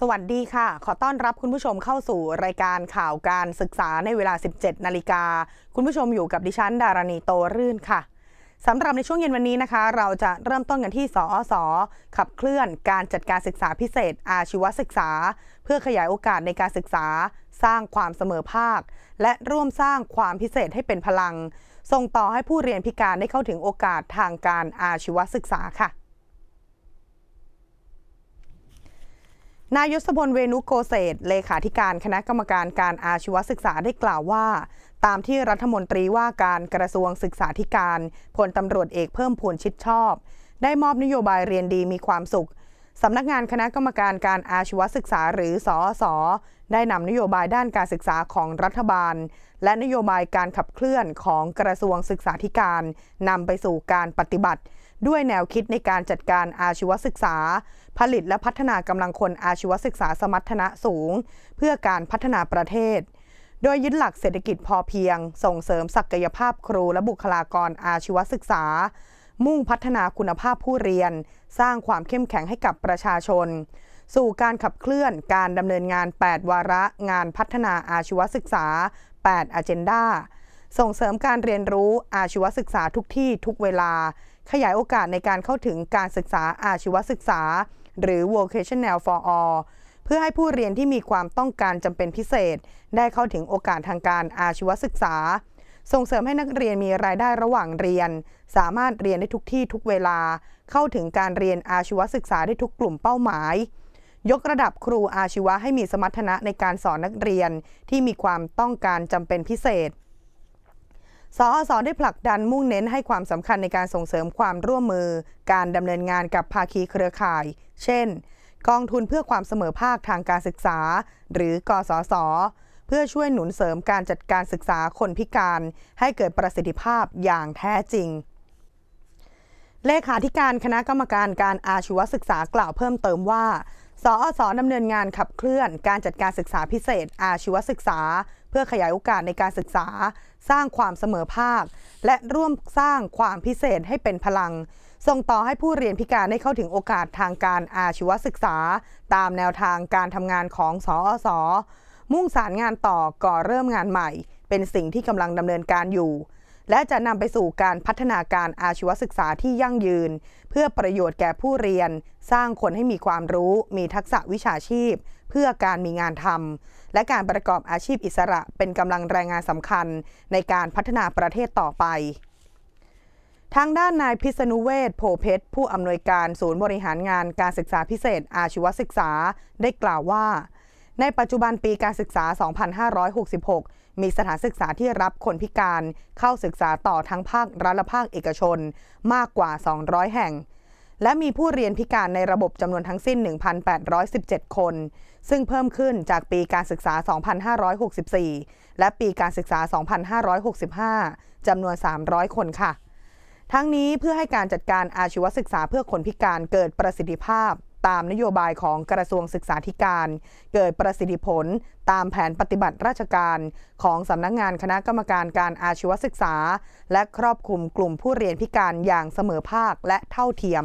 สวัสดีค่ะ ขอต้อนรับคุณผู้ชมเข้าสู่รายการข่าวการศึกษาในเวลา 17 นาฬิกาคุณผู้ชมอยู่กับดิฉันดารณีโตรื่นค่ะ สำหรับในช่วงเย็นวันนี้นะคะ เราจะเริ่มต้นกันที่สอสอขับเคลื่อนการจัดการศึกษาพิเศษ อาชีวศึกษา เพื่อขยายโอกาสในการศึกษา สร้างความเสมอภาค และร่วมสร้างความพิเศษให้เป็นพลังส่งต่อให้ผู้เรียนพิการได้เข้าถึงโอกาสทางการอาชีวศึกษาค่ะนายยศพลเวนุโกเศษเลขาธิการคณะกรรมการการอาชีวศึกษาได้กล่าวว่า ตามที่รัฐมนตรีว่าการกระทรวงศึกษาธิการพลตำรวจเอกเพิ่มพูนชิดชอบ ได้มอบนโยบายเรียนดีมีความสุขสำนักงานคณะกรรมการการอาชีวศึกษาหรือสอสอได้นำนโยบายด้านการศึกษาของรัฐบาล และนโยบายการขับเคลื่อนของกระทรวงศึกษาธิการนำไปสู่การปฏิบัติด้วยแนวคิดในการจัดการอาชีวศึกษา ผลิตและพัฒนากำลังคนอาชีวศึกษาสมรรถนะสูง เพื่อการพัฒนาประเทศ โดยยึดหลักเศรษฐกิจพอเพียง ส่งเสริมศักยภาพครูและบุคลากรอาชีวศึกษา มุ่งพัฒนาคุณภาพผู้เรียน สร้างความเข้มแข็งให้กับประชาชน สู่การขับเคลื่อนการดำเนินงาน8วาระงานพัฒนาอาชีวศึกษา8อเจนดาส่งเสริมการเรียนรู้อาชีวศึกษาทุกที่ทุกเวลาขยายโอกาสในการเข้าถึงการศึกษาอาชีวศึกษา หรือ vocational for all เพื่อให้ผู้เรียนที่มีความต้องการจำเป็นพิเศษ ได้เข้าถึงโอกาสทางการอาชีวศึกษา ส่งเสริมให้นักเรียนมีรายได้ระหว่างเรียน สามารถเรียนได้ทุกที่ทุกเวลา เข้าถึงการเรียนอาชีวศึกษาได้ทุกกลุ่มเป้าหมาย ยกระดับครูอาชีวะให้มีสมรรถนะในการสอนนักเรียนที่มีความต้องการจำเป็นพิเศษสอสอได้ผลักดันมุ่งเน้นให้ความสำคัญในการส่งเสริมความร่วมมือการดำเนินงานกับภาคีเครือข่าย เช่น กองทุนเพื่อความเสมอภาคทางการศึกษา หรือกสอสอเพื่อช่วยหนุนเสริมการจัดการศึกษาคนพิการ ให้เกิดประสิทธิภาพอย่างแท้จริง เลขาธิการคณะกรรมการการอาชีวศึกษากล่าวเพิ่มเติมว่าสอสอดำเนินงานขับเคลื่อน การจัดการศึกษาพิเศษ อาชีวศึกษาพื่อขยายโอกาสในการศึกษา สร้างความเสมอภาค และร่วมสร้างความพิเศษให้เป็นพลัง ส่งต่อให้ผู้เรียนพิการได้เข้าถึงโอกาสทางการอาชีวศึกษา ตามแนวทางการทำงานของสอสมุ่งสารงานต่อก่อเริ่มงานใหม่ เป็นสิ่งที่กำลังดำเนินการอยู่และจะนำไปสู่การพัฒนาการอาชีวศึกษาที่ยั่งยืน เพื่อประโยชน์แก่ผู้เรียน สร้างคนให้มีความรู้ มีทักษะวิชาชีพ เพื่อการมีงานทำและการประกอบอาชีพอิสระเป็นกำลังแรงงานสำคัญในการพัฒนาประเทศต่อไป ทางด้านนายพิษณุเวศโพเพชรผู้อำนวยการศูนย์บริหารงานการศึกษาพิเศษอาชีวศึกษา ได้กล่าวว่า ในปัจจุบันปีการศึกษา 2566มีสถานศึกษาที่รับคนพิการเข้าศึกษาต่อทั้งภาครัฐและภาคเอกชนมากกว่า 200 แห่ง และมีผู้เรียนพิการในระบบจำนวนทั้งสิ้น 1,817 คน ซึ่งเพิ่มขึ้นจากปีการศึกษา 2,564 และปีการศึกษา 2,565จำนวน 300 คนค่ะ ทั้งนี้เพื่อให้การจัดการอาชีวศึกษาเพื่อคนพิการเกิดประสิทธิภาพตามนโยบายของกระทรวงศึกษาธิการ เกิดประสิทธิผลตามแผนปฏิบัติราชการของสำนักงงานคณะกรรมการการอาชีวศึกษา และครอบคลุมกลุ่มผู้เรียนพิการอย่างเสมอภาคและเท่าเทียม